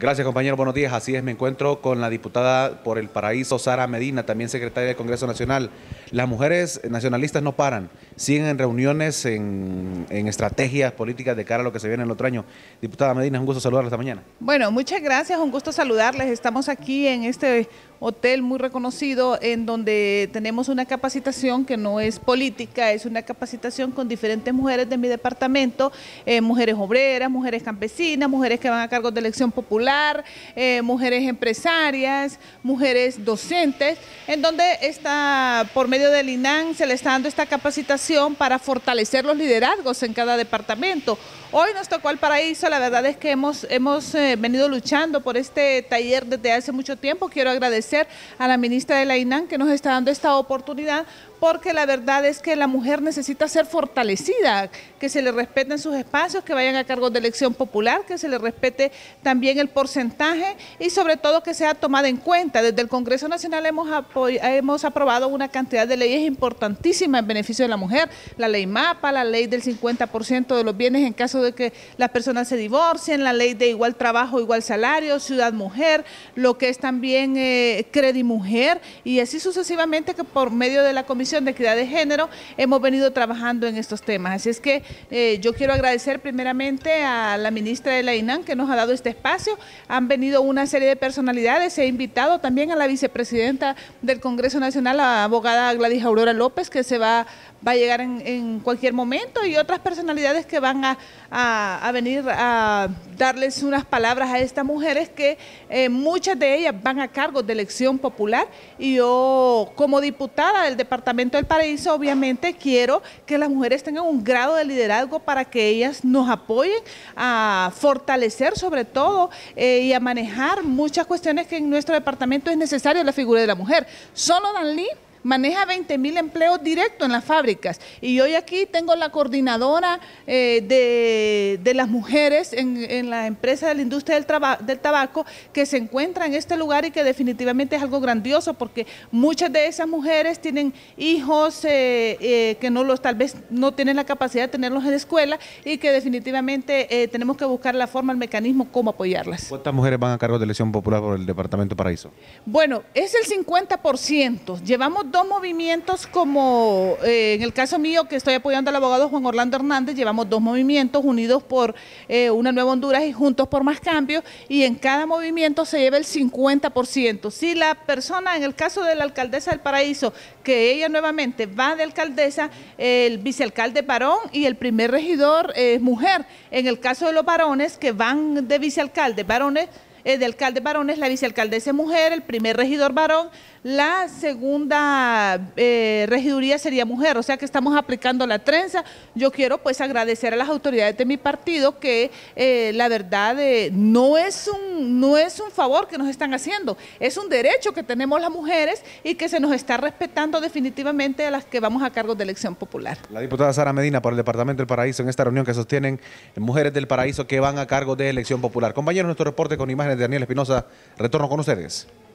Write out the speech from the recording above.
Gracias, compañero. Buenos días. Así es, me encuentro con la diputada por el Paraíso, Sara Medina, también secretaria del Congreso Nacional. Las mujeres nacionalistas no paran, siguen en reuniones, en, estrategias políticas de cara a lo que se viene el otro año. Diputada Medina, es un gusto saludarla esta mañana. Bueno, muchas gracias, un gusto saludarles. Estamos aquí en este hotel muy reconocido en donde tenemos una capacitación que no es política, es una capacitación con diferentes mujeres de mi departamento, eh, mujeres obreras, mujeres campesinas, mujeres que van a cargo de elección popular eh, mujeres empresarias, mujeres docentes, en donde está, por medio del INAN se le está dando esta capacitación para fortalecer los liderazgos en cada departamento. Hoy nos tocó el paraíso, la verdad es que hemos, hemos eh, venido luchando por este taller desde hace mucho tiempo. Quiero agradecer a la ministra de la INAN que nos está dando esta oportunidad porque la verdad es que la mujer necesita ser fortalecida, que se le respeten sus espacios, que vayan a cargo de elección popular, que se le respete también el porcentaje y sobre todo que sea tomada en cuenta. Desde el Congreso Nacional hemos, hemos aprobado una cantidad de leyes importantísimas en beneficio de la mujer, la ley MAPA, la ley del 50% de los bienes en caso de que las personas se divorcien, la ley de igual trabajo, igual salario, ciudad mujer, lo que es también eh, mujer y así sucesivamente que por medio de la Comisión de Equidad de Género hemos venido trabajando en estos temas. Así es que eh, yo quiero agradecer primeramente a la ministra de la INAN que nos ha dado este espacio. Han venido una serie de personalidades. He invitado también a la vicepresidenta del Congreso Nacional, la abogada Gladys Aurora López, que se va, va a llegar en, cualquier momento, y otras personalidades que van a, venir a darles unas palabras a estas mujeres que eh, muchas de ellas van a cargo de elección popular y yo como diputada del departamento del Paraíso, obviamente quiero que las mujeres tengan un grado de liderazgo para que ellas nos apoyen a fortalecer sobre todo eh, y a manejar muchas cuestiones que en nuestro departamento es necesario la figura de la mujer. Solo Danlí maneja 20 mil empleos directos en las fábricas. Y hoy aquí tengo la coordinadora eh, de, las mujeres en, la empresa de la industria del, tabaco que se encuentra en este lugar y que definitivamente es algo grandioso porque muchas de esas mujeres tienen hijos eh, eh, que no los tal vez no tienen la capacidad de tenerlos en la escuela y que definitivamente tenemos que buscar la forma, el mecanismo, cómo apoyarlas. ¿Cuántas mujeres van a cargo de elección popular por el Departamento Paraíso? Bueno, es el 50%. Llevamos dos movimientos como eh, en el caso mío que estoy apoyando al abogado Juan Orlando Hernández, llevamos dos movimientos unidos por eh, Una Nueva Honduras y Juntos por Más Cambios y en cada movimiento se lleva el 50%. Si la persona, en el caso de la alcaldesa del Paraíso, que ella nuevamente va de alcaldesa, el vicealcalde varón y el primer regidor es mujer. En el caso de los varones que van de vicealcalde varones, eh, de alcalde varón es la vicealcaldesa mujer, el primer regidor varón, la segunda eh, regiduría sería mujer, o sea que estamos aplicando la trenza. Yo quiero pues agradecer a las autoridades de mi partido que eh, la verdad no es un no es un favor que nos están haciendo, es un derecho que tenemos las mujeres y que se nos está respetando definitivamente a las que vamos a cargo de elección popular. La diputada Sara Medina por el Departamento del Paraíso en esta reunión que sostienen Mujeres del Paraíso que van a cargo de elección popular. Compañeros, nuestro reporte con imágenes de Daniel Espinosa. Retorno con ustedes.